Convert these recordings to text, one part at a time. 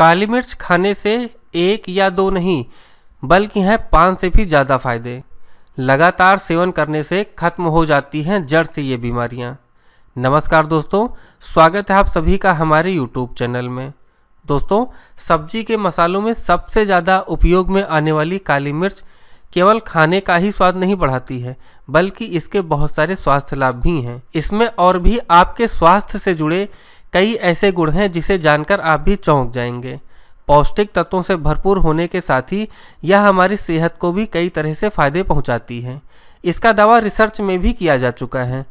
काली मिर्च खाने से एक या दो नहीं बल्कि हैं पाँच से भी ज़्यादा फायदे लगातार सेवन करने से खत्म हो जाती हैं जड़ से ये बीमारियाँ नमस्कार दोस्तों स्वागत है आप सभी का हमारे यूट्यूब चैनल में दोस्तों सब्जी के मसालों में सबसे ज़्यादा उपयोग में आने वाली काली मिर्च केवल खाने का ही स्वाद नहीं बढ़ाती है बल्कि इसके बहुत सारे स्वास्थ्य लाभ भी हैं इसमें और भी आपके स्वास्थ्य से जुड़े कई ऐसे गुण हैं जिसे जानकर आप भी चौंक जाएंगे पौष्टिक तत्वों से भरपूर होने के साथ ही यह हमारी सेहत को भी कई तरह से फ़ायदे पहुंचाती है इसका दावा रिसर्च में भी किया जा चुका है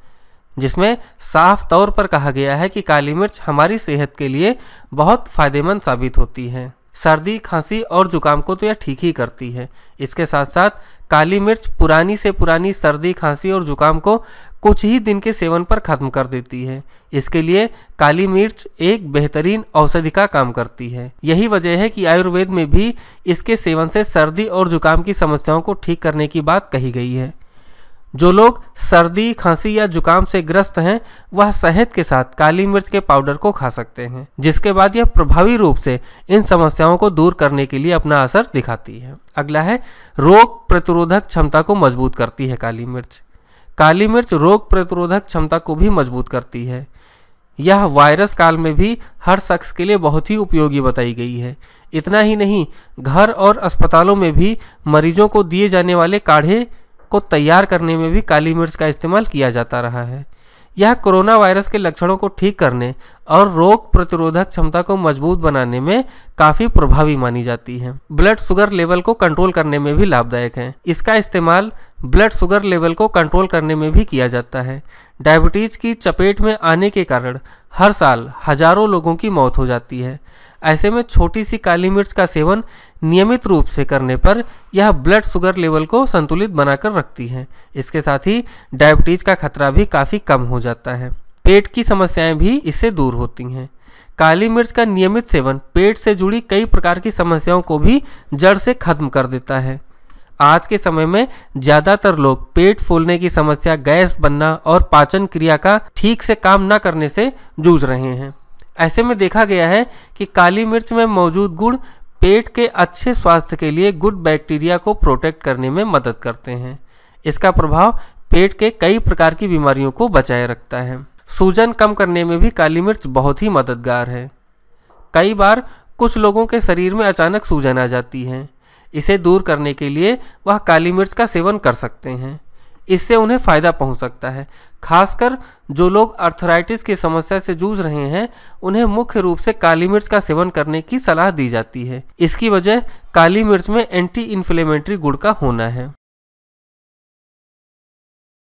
जिसमें साफ तौर पर कहा गया है कि काली मिर्च हमारी सेहत के लिए बहुत फ़ायदेमंद साबित होती है सर्दी खांसी और जुकाम को तो यह ठीक ही करती है इसके साथ साथ काली मिर्च पुरानी से पुरानी सर्दी खांसी और जुकाम को कुछ ही दिन के सेवन पर ख़त्म कर देती है इसके लिए काली मिर्च एक बेहतरीन औषधि का काम करती है यही वजह है कि आयुर्वेद में भी इसके सेवन से सर्दी और जुकाम की समस्याओं को ठीक करने की बात कही गई है जो लोग सर्दी खांसी या जुकाम से ग्रस्त हैं वह शहद के साथ काली मिर्च के पाउडर को खा सकते हैं जिसके बाद यह प्रभावी रूप से इन समस्याओं को दूर करने के लिए अपना असर दिखाती है अगला है रोग प्रतिरोधक क्षमता को मजबूत करती है काली मिर्च काली मिर्च रोग प्रतिरोधक क्षमता को भी मजबूत करती है यह वायरस काल में भी हर शख्स के लिए बहुत ही उपयोगी बताई गई है इतना ही नहीं घर और अस्पतालों में भी मरीजों को दिए जाने वाले काढ़े को तैयार करने में भी काली मिर्च का इस्तेमाल किया जाता रहा है यह कोरोना वायरस के लक्षणों को ठीक करने और रोग प्रतिरोधक क्षमता को मजबूत बनाने में काफ़ी प्रभावी मानी जाती है ब्लड शुगर लेवल को कंट्रोल करने में भी लाभदायक है इसका इस्तेमाल ब्लड शुगर लेवल को कंट्रोल करने में भी किया जाता है डायबिटीज की चपेट में आने के कारण हर साल हजारों लोगों की मौत हो जाती है ऐसे में छोटी सी काली मिर्च का सेवन नियमित रूप से करने पर यह ब्लड शुगर लेवल को संतुलित बनाकर रखती है इसके साथ ही डायबिटीज का खतरा भी काफ़ी कम हो जाता है पेट की समस्याएं भी इससे दूर होती हैं काली मिर्च का नियमित सेवन पेट से जुड़ी कई प्रकार की समस्याओं को भी जड़ से खत्म कर देता है आज के समय में ज़्यादातर लोग पेट फूलने की समस्या गैस बनना और पाचन क्रिया का ठीक से काम न करने से जूझ रहे हैं ऐसे में देखा गया है कि काली मिर्च में मौजूद गुण पेट के अच्छे स्वास्थ्य के लिए गुड बैक्टीरिया को प्रोटेक्ट करने में मदद करते हैं इसका प्रभाव पेट के कई प्रकार की बीमारियों को बचाए रखता है सूजन कम करने में भी काली मिर्च बहुत ही मददगार है कई बार कुछ लोगों के शरीर में अचानक सूजन आ जाती है इसे दूर करने के लिए वह काली मिर्च का सेवन कर सकते हैं इससे उन्हें फ़ायदा पहुंच सकता है खासकर जो लोग अर्थराइटिस की समस्या से जूझ रहे हैं उन्हें मुख्य रूप से काली मिर्च का सेवन करने की सलाह दी जाती है इसकी वजह काली मिर्च में एंटी इन्फ्लेमेटरी गुड़ का होना है